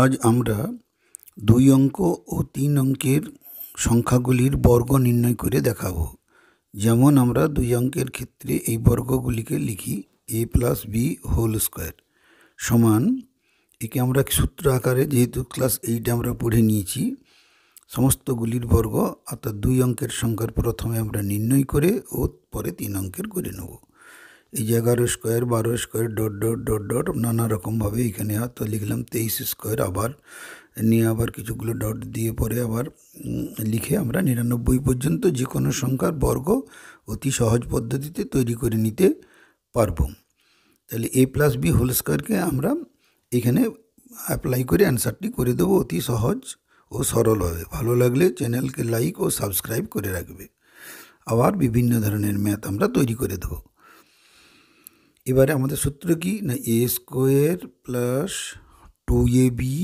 আজ আমরা দুই অঙ্ক ও তিন অঙ্কের সংখ্যাগুলির বর্গ নির্ণয় করে দেখাব যেমন আমরা দুই অঙ্কের ক্ষেত্রে এই বর্গগুলিকে লিখি A plus B whole square সমান একে আমরা সূত্র আকারে যেহেতু ক্লাস এইটে আমরা পড়ে নিয়েছি সমস্তগুলির বর্গ অর্থাৎ দুই অঙ্কের সংখ্যার প্রথমে আমরা নির্ণয় করে ও পরে তিন অঙ্কের করে নেব এই যে এগারো স্কোয়ার বারো square dot dot dot dot নানা রকমভাবে এখানে তো লিখলাম তেইশ স্কোয়ার আবার নিয়ে আবার কিছুগুলো ডট দিয়ে পরে আবার লিখে আমরা নিরানব্বই পর্যন্ত যে কোনো সংখ্যার বর্গ অতি সহজ পদ্ধতিতে তৈরি করে নিতে পারব তাহলে এ প্লাস বি হোল স্কোয়ারকে আমরা এখানে অ্যাপ্লাই করে অ্যান্সারটি করে দেবো অতি সহজ ও সরল হবে ভালো লাগলে চ্যানেলকে লাইক ও সাবস্ক্রাইব করে রাখবে আবার বিভিন্ন ধরনের ম্যাথ আমরা তৈরি করে দেবো এবারে আমাদের সূত্র কি না A square plus two A B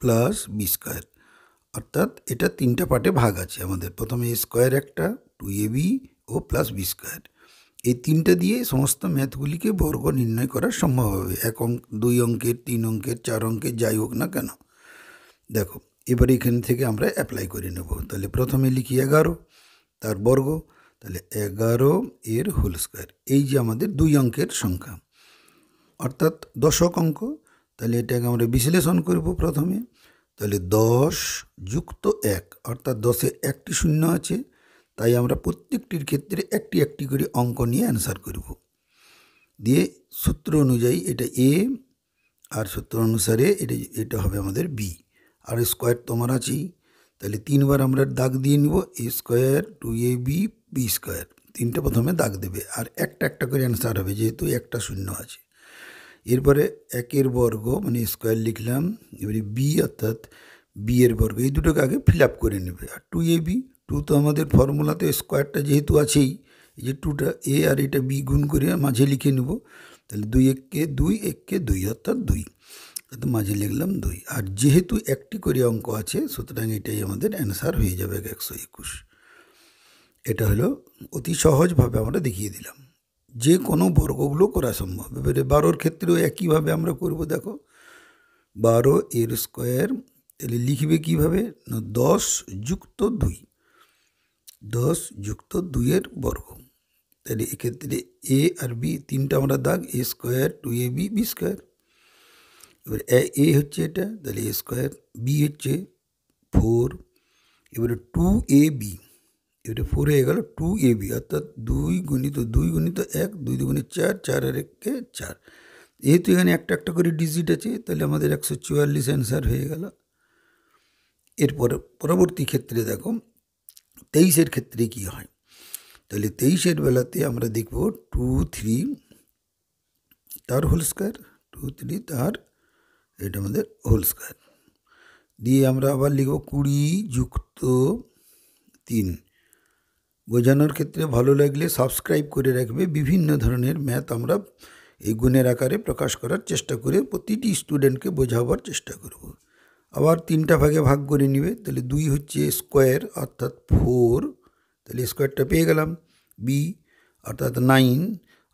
plus B square অর্থাৎ এটা তিনটা পার্টে ভাগ আছে আমাদের প্রথমে এ স্কোয়ার একটা টু এ বি ও প্লাস বি স্কোয়ার এই তিনটা দিয়ে সমস্ত ম্যাথগুলিকে বর্গ নির্ণয় করা সম্ভব হবে এক অঙ্ক দুই অঙ্কের তিন অঙ্কের চার অঙ্কের যাই হোক না কেন দেখো এবার এখান থেকে আমরা অ্যাপ্লাই করে নেব তাহলে প্রথমে লিখি এগারো তার বর্গ তাহলে এগারো এর হোল স্কোয়ার এই যে আমাদের দুই অঙ্কের সংখ্যা অর্থাৎ দশক অঙ্ক তাহলে এটাকে আমরা বিশ্লেষণ করব প্রথমে তাহলে দশ যুক্ত এক অর্থাৎ দশে একটি শূন্য আছে তাই আমরা প্রত্যেকটির ক্ষেত্রে একটি একটি করে অঙ্ক নিয়ে অ্যান্সার করব দিয়ে সূত্র অনুযায়ী এটা এ আর সূত্র অনুসারে এটা এটা হবে আমাদের বি আর স্কোয়ার তোমার আছেই তাহলে তিনবার আমরা দাগ দিয়ে নিব A square two A B B square তিনটে প্রথমে দাগ দেবে আর একটা একটা করে অ্যান্সার হবে যেহেতু একটা শূন্য আছে এরপরে একের বর্গ মানে স্কোয়ার লিখলাম এবারে বি অর্থাৎ বি এর বর্গ এই দুটোকে আগে ফিল আপ করে নেবে আর টু এ বি টু তো আমাদের ফর্মুলাতে স্কোয়ারটা যেহেতু আছেই এই যে টুটা এ আর এটা বি গুণ করে মাঝে লিখে নেব তাহলে দুই এককে দুই এককে দুই অর্থাৎ দুই তো মাঝে লিখলাম দুই আর যেহেতু একটি করে অঙ্ক আছে সুতরাং এটাই আমাদের অ্যান্সার হয়ে যাবে একশো একুশ এটা হলো অতি সহজভাবে আমরা দেখিয়ে দিলাম যে কোনো বর্গগুলো করা সম্ভব এবারে বারোর ক্ষেত্রেও একইভাবে আমরা করব দেখো বারো এর স্কোয়ার তাহলে লিখবে কিভাবে না দশ যুক্ত দুই দশ যুক্ত দুইয়ের বর্গ তাহলে এক্ষেত্রে এ আর বি তিনটা আমরা দাগ A square two A B B square এবার এ হচ্ছে এটা তাহলে এ স্কোয়ার বি হচ্ছে ফোর এবারে টু এ বি এটা ফোর হয়ে গেল টু এ বি অর্থাৎ দুই গুণিত দুই গুণিত এক দুই দুগুণিত চার চার আর একে চার যেহেতু এখানে একটা একটা করে ডিজিট আছে তাহলে আমাদের একশো চুয়াল্লিশ অ্যান্সার হয়ে গেল এরপর পরবর্তী ক্ষেত্রে দেখো তেইশের ক্ষেত্রে কি হয় তাহলে তেইশের বেলাতে আমরা দেখব টু থ্রি তার হোল স্কোয়ার টু থ্রি তার এটা আমাদের হোল স্কোয়ার দিয়ে আমরা আবার লিখব কুড়ি যুক্ত তিন বোঝানোর ক্ষেত্রে ভালো লাগলে সাবস্ক্রাইব করে রাখবে বিভিন্ন ধরনের ম্যাথ আমরা এই গুণের আকারে প্রকাশ করার চেষ্টা করে প্রতিটি স্টুডেন্টকে বোঝাবার চেষ্টা করব আবার তিনটা ভাগে ভাগ করে নিবে তাহলে দুই হচ্ছে স্কোয়ার অর্থাৎ ফোর তাহলে স্কোয়ারটা পেয়ে গেলাম বি অর্থাৎ নাইন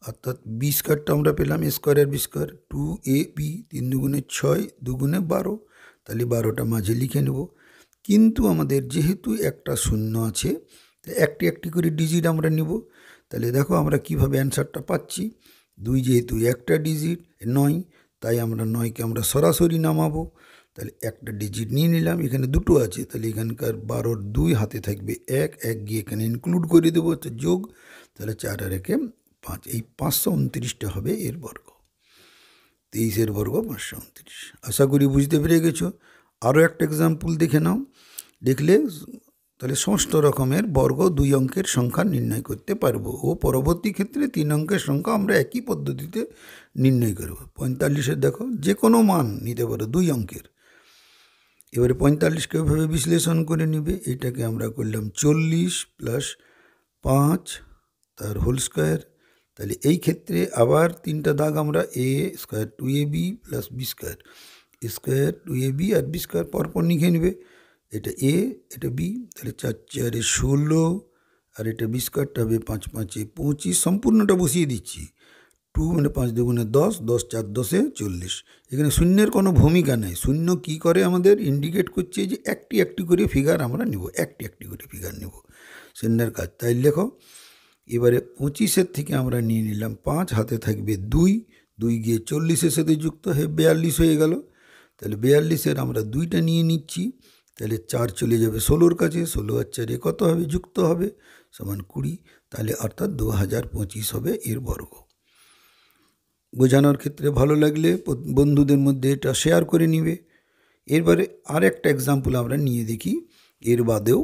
অর্থাৎ বি স্কোয়ারটা আমরা পেলাম square B square two A B তিন দুগুণে ছয় দুগুণে বারো তাহলে বারোটা মাঝে লিখে নেব কিন্তু আমাদের যেহেতু একটা শূন্য আছে একটি একটি করে ডিজিট আমরা নিব তাহলে দেখো আমরা কিভাবে অ্যান্সারটা পাচ্ছি দুই যেহেতু একটা ডিজিট নয় তাই আমরা নয়কে আমরা সরাসরি নামাবো তাহলে একটা ডিজিট নিয়ে নিলাম এখানে দুটো আছে তাহলে এখানকার বারোর দুই হাতে থাকবে এক এক গিয়ে এখানে ইনক্লুড করে দেবো যোগ তাহলে চার আর একে পাঁচ এই পাঁচশো উনত্রিশটা হবে এর বর্গ তেইশের বর্গ পাঁচশো উনত্রিশ আশা করি বুঝতে পেরে গেছো আরও একটা এক্সাম্পল দেখে নাও দেখলে তাহলে ষষ্ঠ রকমের বর্গ দুই অঙ্কের সংখ্যা নির্ণয় করতে পারবো ও পরবর্তী ক্ষেত্রে তিন অঙ্কের সংখ্যা আমরা একই পদ্ধতিতে নির্ণয় করব পঁয়তাল্লিশের দেখো যে কোনো মান নিতে পারো দুই অঙ্কের এবারে পঁয়তাল্লিশকে ওইভাবে বিশ্লেষণ করে নিবে এটাকে আমরা করলাম চল্লিশ প্লাস পাঁচ তার হোল স্কোয়ার তাহলে এই ক্ষেত্রে আবার তিনটা দাগ আমরা A square two A B plus B square square two A B আর বি স্কোয়ার পরপর লিখে নেবে এটা এ এটা বি তাহলে চার চারে ষোলো আর এটা বিস্কারটা হবে পাঁচ পাঁচে পঁচিশ সম্পূর্ণটা বসিয়ে দিচ্ছি টু মানে পাঁচ দুগুণে দশ দশ চার দশে চল্লিশ এখানে শূন্যের কোনো ভূমিকা নেই শূন্য কি করে আমাদের ইন্ডিকেট করছে যে একটি একটি করে ফিগার আমরা নেব একটি একটি করে ফিগার নেব শূন্যের কাজ তাই লেখো এবারে পঁচিশের থেকে আমরা নিয়ে নিলাম পাঁচ হাতে থাকবে দুই দুই গিয়ে চল্লিশের সাথে যুক্ত হয়ে বিয়াল্লিশ হয়ে গেল তাহলে বিয়াল্লিশের আমরা দুইটা নিয়ে নিচ্ছি তাহলে চার চলে যাবে ষোলোর কাছে ষোলো আর চারে কত হবে যুক্ত হবে সমান কুড়ি তাহলে অর্থাৎ দু হাজার পঁচিশ হবে এর বর্গ বোঝানোর ক্ষেত্রে ভালো লাগলে বন্ধুদের মধ্যে এটা শেয়ার করে নিবে এরপরে আর একটা এক্সাম্পল আমরা নিয়ে দেখি এর বাদেও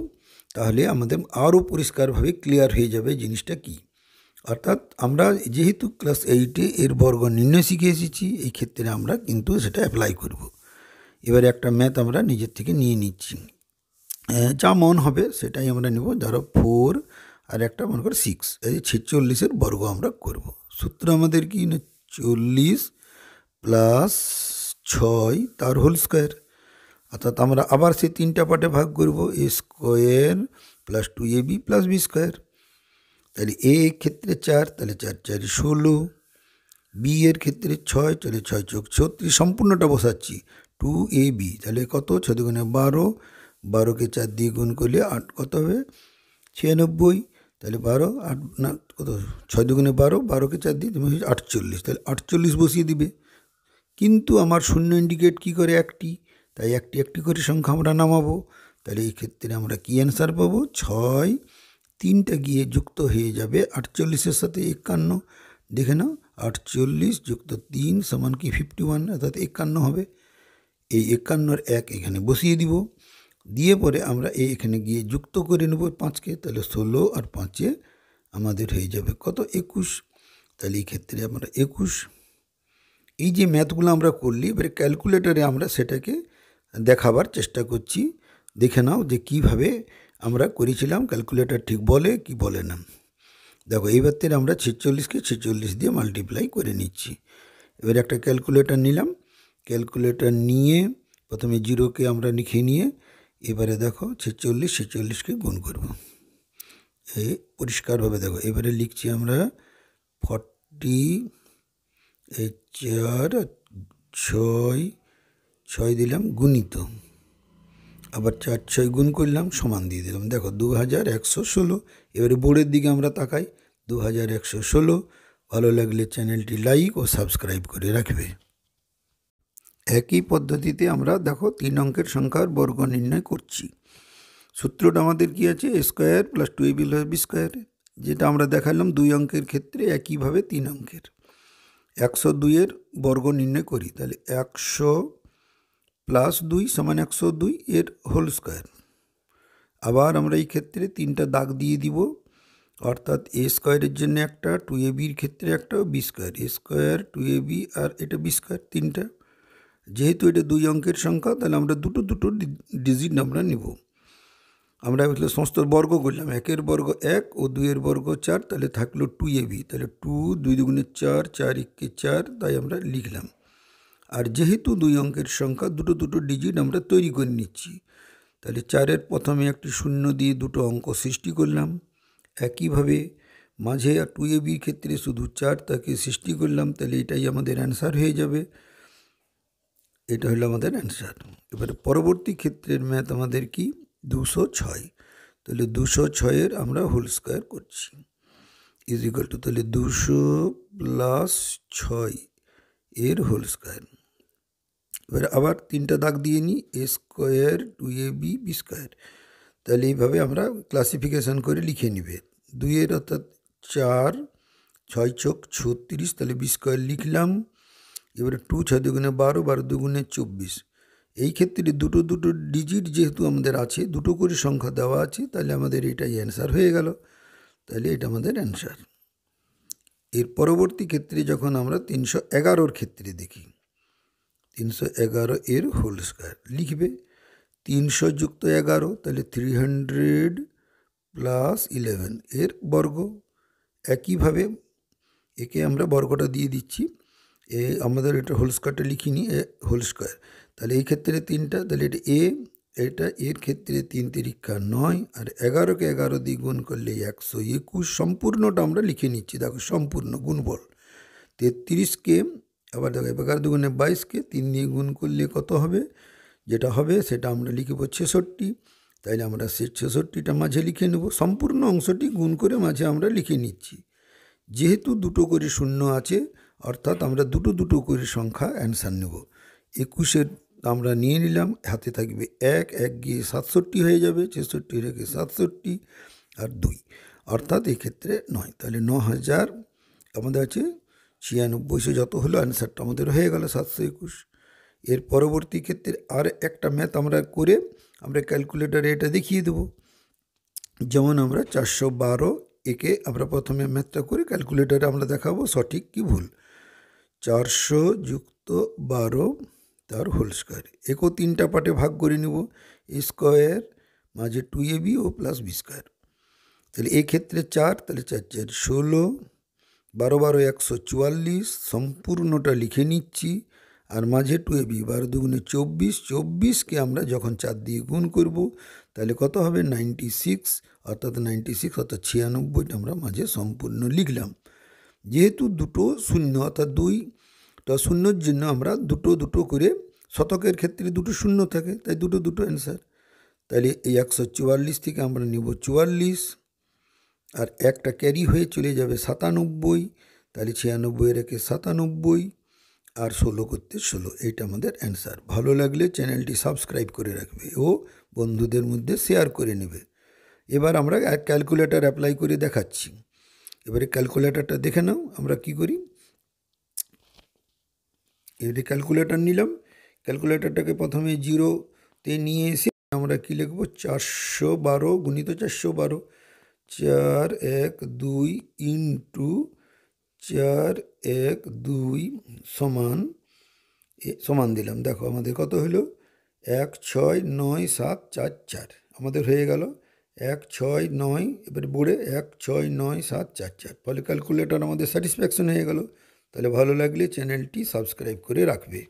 তাহলে আমাদের আরও পরিষ্কারভাবে ক্লিয়ার হয়ে যাবে জিনিসটা কি অর্থাৎ আমরা যেহেতু ক্লাস এইটে এর বর্গ নির্ণয় শিখে এসেছি এই ক্ষেত্রে আমরা কিন্তু সেটা অ্যাপ্লাই করবো এবারে একটা ম্যাথ আমরা নিজের থেকে নিয়ে নিচ্ছি যা মন হবে সেটাই আমরা নেব ধরো ফোর আর একটা মনে করো সিক্স এই ছেচল্লিশের বর্গ আমরা করব সূত্র আমাদের কি না চল্লিশ প্লাস ছয় তার হোল স্কোয়ার অর্থাৎ আমরা আবার সেই তিনটা পার্টে ভাগ করব A square plus two A B plus B square তাহলে এ ক্ষেত্রে চার তাহলে চার চারি ষোলো বি এর ক্ষেত্রে ছয় তাহলে ছয় চোখ ছত্রিশ সম্পূর্ণটা বসাচ্ছি টু এ বি তাহলে কত ছদগুণে বারো বারোকে চার দিয়ে গুণ করলে আট কত হবে ছিয়ানব্বই তাহলে বারো আট না কত ছয় দুগুণে বারো বারোকে চার দিয়ে তুমি আটচল্লিশ তাহলে আটচল্লিশ বসিয়ে দিবে কিন্তু আমার শূন্য ইন্ডিকেট কি করে একটি তাই একটি একটি করে সংখ্যা আমরা নামাবো তাহলে এই ক্ষেত্রে আমরা কী অ্যান্সার পাবো ছয় তিনটা গিয়ে যুক্ত হয়ে যাবে আটচল্লিশের সাথে একান্ন দেখে নাও আটচল্লিশ যুক্ত তিন সমান কি ফিফটি ওয়ান অর্থাৎ একান্ন হবে এই একান্নর এক এখানে বসিয়ে দিব দিয়ে পরে আমরা এই এখানে গিয়ে যুক্ত করে নেব পাঁচকে তাহলে ষোলো আর পাঁচে আমাদের হয়ে যাবে কত একুশ তাহলে এই ক্ষেত্রে আমরা একুশ এই যে ম্যাথগুলো আমরা করলি এবারে ক্যালকুলেটরে আমরা সেটাকে দেখাবার চেষ্টা করছি দেখে নাও যে কিভাবে আমরা করেছিলাম ক্যালকুলেটর ঠিক বলে কি বলে না দেখো এইবার থেকে আমরা ছেচল্লিশকে ছেচল্লিশ দিয়ে মাল্টিপ্লাই করে নিচ্ছি এবার একটা ক্যালকুলেটর নিলাম ক্যালকুলেটর নিয়ে প্রথমে জিরোকে আমরা লিখে নিয়ে এবারে দেখো ছেচল্লিশ ছেচল্লিশকে গুণ করব এ পরিষ্কারভাবে দেখো এবারে লিখছি আমরা ফর্টি চার ছয় ছয় দিলাম গুণিত আবার চার ছয় গুণ করলাম সমান দিয়ে দিলাম দেখো দু হাজার একশো ষোলো এবারে বোর্ডের দিকে আমরা তাকাই দু হাজার একশো ষোলো ভালো লাগলে চ্যানেলটি লাইক ও সাবস্ক্রাইব করে রাখবে একই পদ্ধতিতে আমরা দেখো তিন অঙ্কের সংখ্যার বর্গ নির্ণয় করছি সূত্রটা আমাদের কি আছে স্কোয়ার প্লাস টু এবিল বি স্কোয়ার যেটা আমরা দেখালাম দুই অঙ্কের ক্ষেত্রে একইভাবে তিন অঙ্কের একশো দুইয়ের বর্গ নির্ণয় করি তাহলে একশো প্লাস দুই সমান একশো দুই এর হোল স্কোয়ার আবার আমরা এই ক্ষেত্রে তিনটা দাগ দিয়ে দিব অর্থাৎ এ স্কোয়ারের জন্য একটা টু এ বির ক্ষেত্রে একটা B square A square two A B আর এটা বি স্কোয়ার তিনটা যেহেতু এটা দুই অঙ্কের সংখ্যা তাহলে আমরা দুটো দুটো ডিজিট আমরা নিব আমরা আসলে সমস্ত বর্গ করলাম একের বর্গ এক ও দুইয়ের বর্গ চার তাহলে থাকলো টু এ বি তাহলে টু দুই দুগুণে চার চার একে চার তাই আমরা লিখলাম আর যেহেতু দুই অঙ্কের সংখ্যা দুটো দুটো ডিজিট আমরা তৈরি করে নিচ্ছি তাহলে চারের প্রথমে একটি শূন্য দিয়ে দুটো অঙ্ক সৃষ্টি করলাম একইভাবে মাঝে আর টু এ বির ক্ষেত্রে শুধু চার তাকে সৃষ্টি করলাম তাহলে এটাই আমাদের অ্যান্সার হয়ে যাবে এটা হলো আমাদের অ্যান্সার এবারে পরবর্তী ক্ষেত্রের ম্যাথ আমাদের কি দুশো ছয় তাহলে দুশো ছয়ের আমরা হোল স্কোয়ার করছি ইজ ইকাল টু তাহলে দুশো প্লাস ছয় এর হোল স্কোয়ার এবার আবার তিনটা দাগ দিয়ে নিই A square two A B B square তাহলে এইভাবে আমরা ক্লাসিফিকেশান করে লিখে নিবে দুইয়ের অর্থাৎ চার ছয় ছক ছত্রিশ তাহলে বি স্কোয়ার লিখলাম এবারে টু ছয় দুগুণে বারো বারো দুগুণে চব্বিশ এই ক্ষেত্রে দুটো দুটো ডিজিট যেহেতু আমাদের আছে দুটো করে সংখ্যা দেওয়া আছে তাহলে আমাদের এটাই অ্যান্সার হয়ে গেল তাহলে এটা আমাদের অ্যান্সার এর পরবর্তী ক্ষেত্রে যখন আমরা তিনশো এগারোর ক্ষেত্রে দেখি তিনশো এগারো এর হোল স্কোয়ার লিখবে তিনশো যুক্ত এগারো তাহলে থ্রি হান্ড্রেড প্লাস ইলেভেন এর বর্গ একইভাবে একে আমরা বর্গটা দিয়ে দিচ্ছি এ আমাদের এটা হোল স্কোয়ারটা লিখিনি এ হোল স্কোয়ার তাহলে এই ক্ষেত্রে তিনটা তাহলে এটা এ এটা এর ক্ষেত্রে তিন তিরিক্ষা নয় আর এগারোকে এগারো দিয়ে গুণ করলে একশো একুশ সম্পূর্ণটা আমরা লিখে নিচ্ছি দেখো সম্পূর্ণ গুণবল তেত্রিশকে আবার দেখো এগারো দুগুণে বাইশকে তিন দিয়ে গুণ করলে কত হবে যেটা হবে সেটা আমরা লিখব ছেষট্টি তাইলে আমরা সে ছেষট্টিটা মাঝে লিখে নেব সম্পূর্ণ অংশটি গুণ করে মাঝে আমরা লিখে নিচ্ছি যেহেতু দুটো করে শূন্য আছে অর্থাৎ আমরা দুটো দুটো করে সংখ্যা অ্যান্সার নেব একুশের আমরা নিয়ে নিলাম হাতে থাকবে এক এক গিয়ে সাতষট্টি হয়ে যাবে ছেষট্টি রেখে সাতষট্টি আর দুই অর্থাৎ এক্ষেত্রে নয় তাহলে ন হাজার আমাদের আছে ছিয়ানব্বইশো যত হলো অ্যান্সারটা আমাদের হয়ে গেল সাতশো একুশ এর পরবর্তী ক্ষেত্রে আর একটা ম্যাথ আমরা করে আমরা ক্যালকুলেটারে এটা দেখিয়ে দেবো যেমন আমরা চারশো বারো একে আমরা প্রথমে ম্যাথটা করে ক্যালকুলেটারে আমরা দেখাবো সঠিক কি ভুল চারশো যুক্ত বারো তার হোল স্কোয়ার একও তিনটা পার্টে ভাগ করে নেব এ স্কোয়ার মাঝে টু এ বি ও প্লাস বি স্কোয়ার তাহলে এক্ষেত্রে চার তাহলে চার চার ষোলো বারো বারো একশো চুয়াল্লিশ সম্পূর্ণটা লিখে নিচ্ছি আর মাঝে টু এ বি বারো দুগুণে চব্বিশ চব্বিশকে আমরা যখন চার দিয়ে গুণ করব তাহলে কত হবে নাইনটি সিক্স অর্থাৎ নাইনটি সিক্স অর্থাৎ ছিয়ানব্বইটা আমরা মাঝে সম্পূর্ণ লিখলাম যেহেতু দুটো শূন্য অর্থাৎ দুই তো শূন্যর জন্য আমরা দুটো দুটো করে শতকের ক্ষেত্রে দুটো শূন্য থাকে তাই দুটো দুটো অ্যান্সার তাহলে এই একশো চুয়াল্লিশ থেকে আমরা নেব চুয়াল্লিশ আর একটা ক্যারি হয়ে চলে যাবে সাতানব্বই তাহলে ছিয়ানব্বই রেখে সাতানব্বই আর ষোলো করতে ষোলো এইটা আমাদের অ্যান্সার ভালো লাগলে চ্যানেলটি সাবস্ক্রাইব করে রাখবে ও বন্ধুদের মধ্যে শেয়ার করে নেবে এবার আমরা ক্যালকুলেটর অ্যাপ্লাই করে দেখাচ্ছি এবারে ক্যালকুলেটারটা দেখে নাও আমরা কি করি এবারে ক্যালকুলেটার নিলাম ক্যালকুলেটারটাকে প্রথমে জিরোতে নিয়ে এসে আমরা কি লিখবো চারশো বারো গুণিত চারশো বারো চার এক দুই ইন্টু চার এক দুই সমান সমান দিলাম দেখো আমাদের কত হলো এক ছয় নয় সাত চার চার আমাদের হয়ে গেল এক ছয় নয় এবার বুড়ে এক ছয় নয় সাত চার চার ফলে ক্যালকুলেটর আমাদের স্যাটিসফ্যাকশন হয়ে গেল তাহলে ভালো লাগলে চ্যানেলটি সাবস্ক্রাইব করে রাখবে